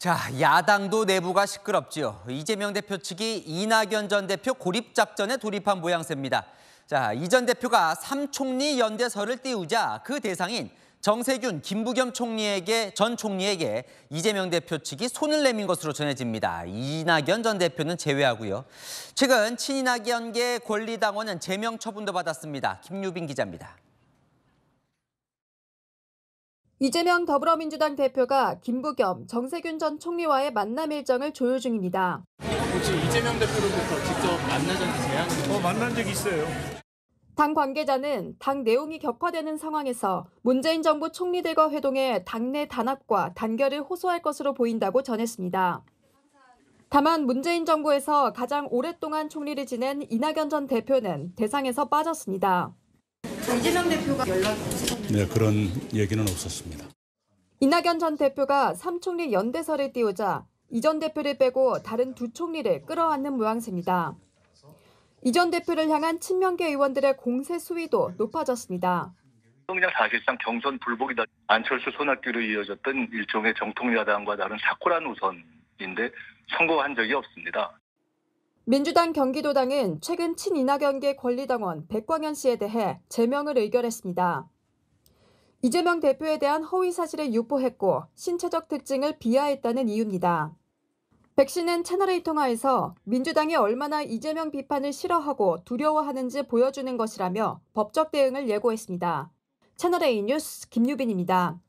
자, 야당도 내부가 시끄럽지요. 이재명 대표 측이 이낙연 전 대표 고립 작전에 돌입한 모양새입니다. 자, 이 전 대표가 삼총리 연대설을 띄우자 그 대상인 정세균, 김부겸 총리에게 전 총리에게 이재명 대표 측이 손을 내민 것으로 전해집니다. 이낙연 전 대표는 제외하고요. 최근 친이낙연계 권리당원은 제명 처분도 받았습니다. 김유빈 기자입니다. 이재명 더불어민주당 대표가 김부겸, 정세균 전 총리와의 만남 일정을 조율 중입니다. 혹시 이재명 대표로부터 직접 만나자는 제안을? 어, 만난 적 있어요. 당 관계자는 당 내용이 격화되는 상황에서 문재인 정부 총리들과 회동해 당내 단합과 단결을 호소할 것으로 보인다고 전했습니다. 다만 문재인 정부에서 가장 오랫동안 총리를 지낸 이낙연 전 대표는 대상에서 빠졌습니다. 이재명 대표가 연락 네, 그런 얘기는 없었습니다. 이낙연 전 대표가 삼총리 연대설을 띄우자 이전 대표를 빼고 다른 두 총리를 끌어안는 모양새입니다. 이전 대표를 향한 친명계 의원들의 공세 수위도 높아졌습니다. 그냥 사실상 경선 불복이다. 안철수 손학규로 이어졌던 일종의 정통야당과 다른 사쿠라 노선인데 성공한 적이 없습니다. 민주당 경기도당은 최근 친이낙연계 권리당원 백광현 씨에 대해 제명을 의결했습니다. 이재명 대표에 대한 허위 사실을 유포했고 신체적 특징을 비하했다는 이유입니다. 백 씨는 채널A 통화에서 민주당이 얼마나 이재명 비판을 싫어하고 두려워하는지 보여주는 것이라며 법적 대응을 예고했습니다. 채널A 뉴스 김유빈입니다.